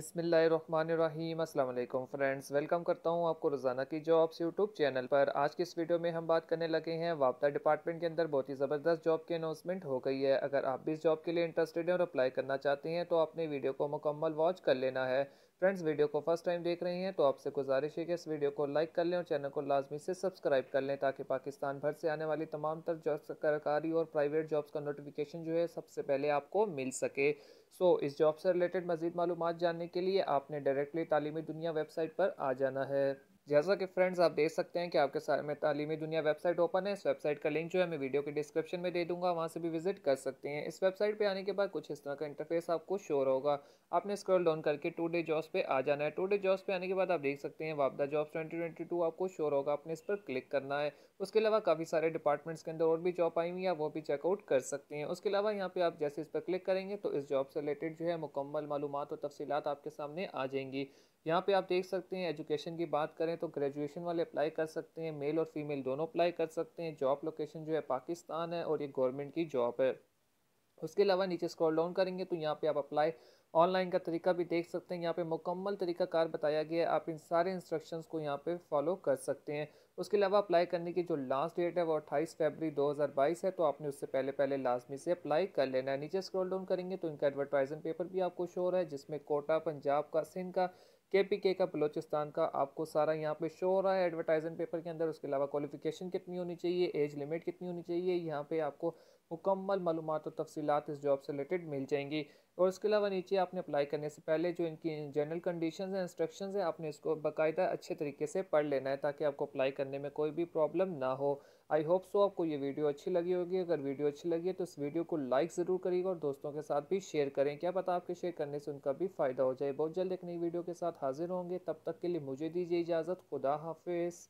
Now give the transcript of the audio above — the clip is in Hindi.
अस्सलाम वालेकुम फ्रेंड्स वेलकम करता हूँ आपको रोज़ाना की जॉब्स यूट्यूब चैनल पर आज की इस वीडियो में हम बात करने लगे हैं वापदा डिपार्टमेंट के अंदर बहुत ही ज़बरदस्त जॉब की अनाउंसमेंट हो गई है अगर आप भी इस जॉब के लिए इंटरेस्टेड हैं और अप्लाई करना चाहते हैं तो आपने वीडियो को मुकम्मल वॉच कर लेना है फ्रेंड्स वीडियो को फर्स्ट टाइम देख रहे हैं तो आपसे गुजारिश है कि इस वीडियो को लाइक कर लें और चैनल को लाजमी से सब्सक्राइब कर लें ताकि पाकिस्तान भर से आने वाली तमाम तर जॉब सरकारी और प्राइवेट जॉब्स का नोटिफिकेशन जो है सबसे पहले आपको मिल सके सो इस जॉब से रिलेटेड मजीद मालूम जानने के लिए आपने डायरेक्टली तालीमी दुनिया वेबसाइट पर आ जाना है जैसा कि फ्रेंड्स आप देख सकते हैं कि आपके सामने तालीमी दुनिया वेबसाइट ओपन है इस वेबसाइट का लिंक जो है मैं वीडियो के डिस्क्रिप्शन में दे दूंगा वहाँ से भी विजिट कर सकते हैं इस वेबसाइट पे आने के बाद कुछ इस तरह का इंटरफेस आपको शोर होगा आपने स्क्रॉल डाउन करके टू डे जॉब्स पे आ जाना है टू डे जॉब्स पे आने के बाद आप देख सकते हैं वापदा जॉब ट्वेंटी आपको शोर होगा आपने इस पर क्लिक करना है उसके अलावा काफ़ी सारे डिपार्टमेंट्स के अंदर और भी जॉब आई हुई है वो भी चेकआउट कर सकते हैं उसके अलावा यहाँ पर आप जैसे इस पर क्लिक करेंगे तो इस जॉब से रिलेटेड जो है मुकम्मल मालूम और तफसीत आपके सामने आ जाएंगी यहाँ पर आप देख सकते हैं एजुकेशन की बात करें हैं तो ग्रेजुएशन वाले अप्लाई कर सकते हैं मेल और फीमेल दोनों अप्लाई कर सकते हैं जॉब लोकेशन जो है पाकिस्तान है और ये गवर्नमेंट की जॉब है उसके अलावा नीचे स्क्रॉल डाउन करेंगे तो यहाँ पे आप अप्लाई ऑनलाइन का तरीका भी देख सकते हैं यहाँ पे मुकम्मल तरीका कार बताया गया है आप इन सारे इंस्ट्रक्शंस को यहाँ पे फॉलो कर सकते हैं उसके अलावा अप्लाई करने की जो लास्ट डेट है वो अट्ठाईस फरवरी 2022 है तो आपने उससे पहले पहले लाजमी से अप्लाई कर लेना है नीचे स्क्रॉल डाउन करेंगे तो इनका एडवर्टाइजमेंट पेपर भी आपको शोर है जिसमें कोटा पंजाब का सिंध का के पी के का बलोचिस्तान का आपको सारा यहाँ पे शो हो रहा है एडवर्टाइजमेंट पेपर के अंदर उसके अलावा क्वालिफिकेशन कितनी होनी चाहिए एज लिमिट कितनी होनी चाहिए यहाँ पे आपको मुकम्मल मालूम और तफसीत इस जॉब से रिलेटेड मिल जाएंगी और उसके अलावा नीचे आपने अप्लाई करने से पहले जो इनकी जनरल कंडीशन है इंस्ट्रक्शन है आपने इसको बाकायदा अच्छे तरीके से पढ़ लेना है ताकि आपको अप्लाई करने में कोई भी प्रॉब्लम ना हो आई होप सो आपको ये वीडियो अच्छी लगी होगी अगर वीडियो अच्छी लगी है तो इस वीडियो को लाइक ज़रूर करिएगा और दोस्तों के साथ भी शेयर करें क्या पता आपके शेयर करने से उनका भी फ़ायदा हो जाए बहुत जल्द एक नई वीडियो के साथ हाजिर होंगे तब तक के लिए मुझे दीजिए इजाज़त खुदा हाफिज़